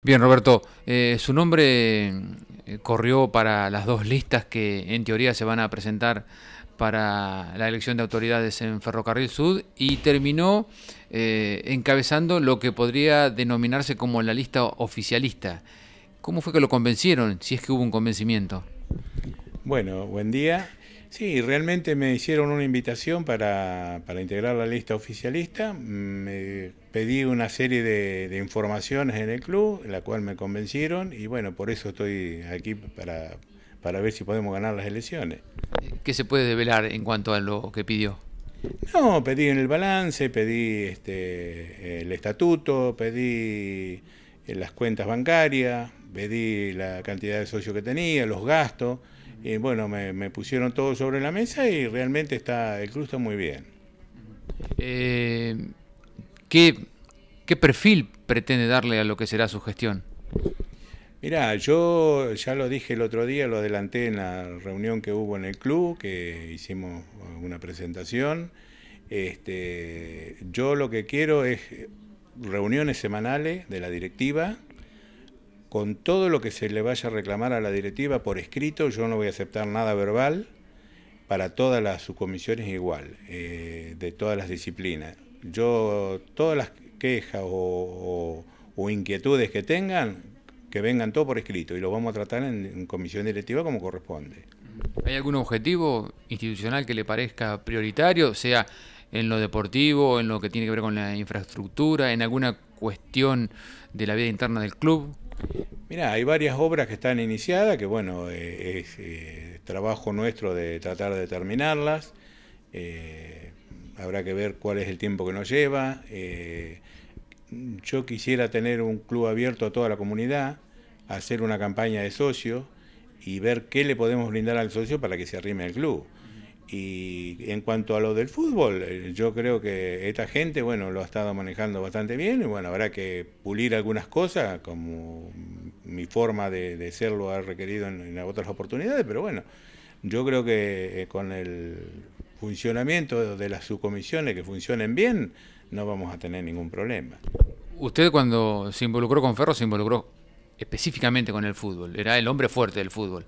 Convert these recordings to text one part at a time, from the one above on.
Bien, Roberto, eh, su nombre eh, corrió para las dos listas que en teoría se van a presentar para la elección de autoridades en Ferrocarril Sud y terminó eh, encabezando lo que podría denominarse como la lista oficialista. ¿Cómo fue que lo convencieron, si es que hubo un convencimiento? Bueno, buen día. Sí, realmente me hicieron una invitación para, para integrar la lista oficialista. Me pedí una serie de, informaciones en el club, en la cual me convencieron y bueno, por eso estoy aquí para, para ver si podemos ganar las elecciones. ¿Qué se puede develar en cuanto a lo que pidió? No, pedí en el balance, pedí este, el estatuto, pedí eh, las cuentas bancarias, pedí la cantidad de socios que tenía, los gastos y eh, bueno, me, pusieron todo sobre la mesa y realmente está, el club está muy bien. Eh, ¿qué, perfil pretende darle a lo que será su gestión? Mirá, yo ya lo dije el otro día, lo adelanté en la reunión que hubo en el club, que hicimos una presentación. Este, yo lo que quiero es reuniones semanales de la directiva, con todo lo que se le vaya a reclamar a la directiva por escrito, yo no voy a aceptar nada verbal para todas las subcomisiones igual, eh, de todas las disciplinas. Yo, todas las quejas o, inquietudes que tengan, que vengan todo por escrito y lo vamos a tratar en comisión directiva como corresponde. ¿Hay algún objetivo institucional que le parezca prioritario, sea en lo deportivo, en lo que tiene que ver con la infraestructura, en alguna cuestión de la vida interna del club? Mira, hay varias obras que están iniciadas, que bueno, eh, es eh, trabajo nuestro de tratar de terminarlas. Eh, habrá que ver cuál es el tiempo que nos lleva. yo quisiera tener un club abierto a toda la comunidad, hacer una campaña de socios y ver qué le podemos brindar al socio para que se arrime el club. Y en cuanto a lo del fútbol, yo creo que esta gente, bueno, lo ha estado manejando bastante bien y bueno, habrá que pulir algunas cosas como mi forma de, serlo ha requerido en, otras oportunidades, pero bueno, yo creo que eh, con el funcionamiento de las subcomisiones que funcionen bien, no vamos a tener ningún problema. Usted cuando se involucró con Ferro se involucró específicamente con el fútbol, era el hombre fuerte del fútbol.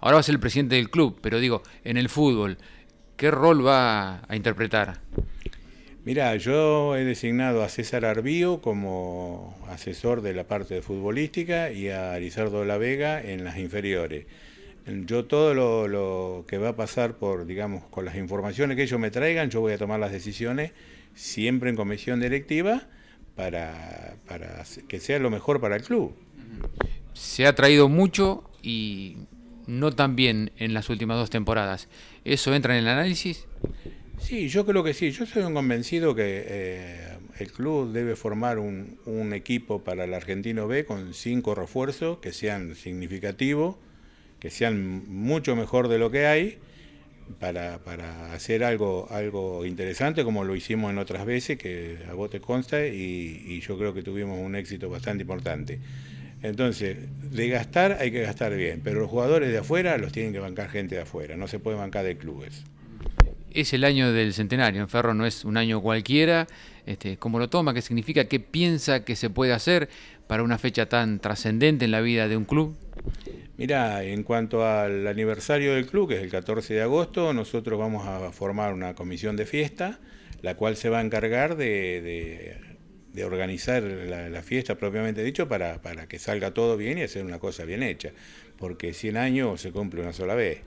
Ahora va a ser el presidente del club, pero digo, en el fútbol, ¿qué rol va a interpretar? Mira, yo he designado a César Arbío como asesor de la parte futbolística y a Arizardo La Vega en las inferiores. Yo todo lo, que va a pasar por, digamos, con las informaciones que ellos me traigan, yo voy a tomar las decisiones siempre en comisión directiva para que sea lo mejor para el club. Se ha traído mucho y no tan bien en las últimas dos temporadas. ¿Eso entra en el análisis? Sí, yo creo que sí. Yo soy un convencido que eh, el club debe formar un, equipo para el Argentino B con cinco refuerzos que sean significativos, que sean mucho mejor de lo que hay, para, hacer algo, algo interesante como lo hicimos en otras veces, que a vos te consta, y yo creo que tuvimos un éxito bastante importante. Entonces, de gastar hay que gastar bien, pero los jugadores de afuera los tienen que bancar gente de afuera, no se puede bancar de clubes es el año del centenario, en Ferro no es un año cualquiera, este, cómo lo toma, qué significa, qué piensa que se puede hacer para una fecha tan trascendente en la vida de un club. Mira, en cuanto al aniversario del club, que es el 14 de agosto, nosotros vamos a formar una comisión de fiesta, la cual se va a encargar de, organizar la, fiesta propiamente dicho para, para que salga todo bien y hacer una cosa bien hecha, porque 100 años se cumple una sola vez.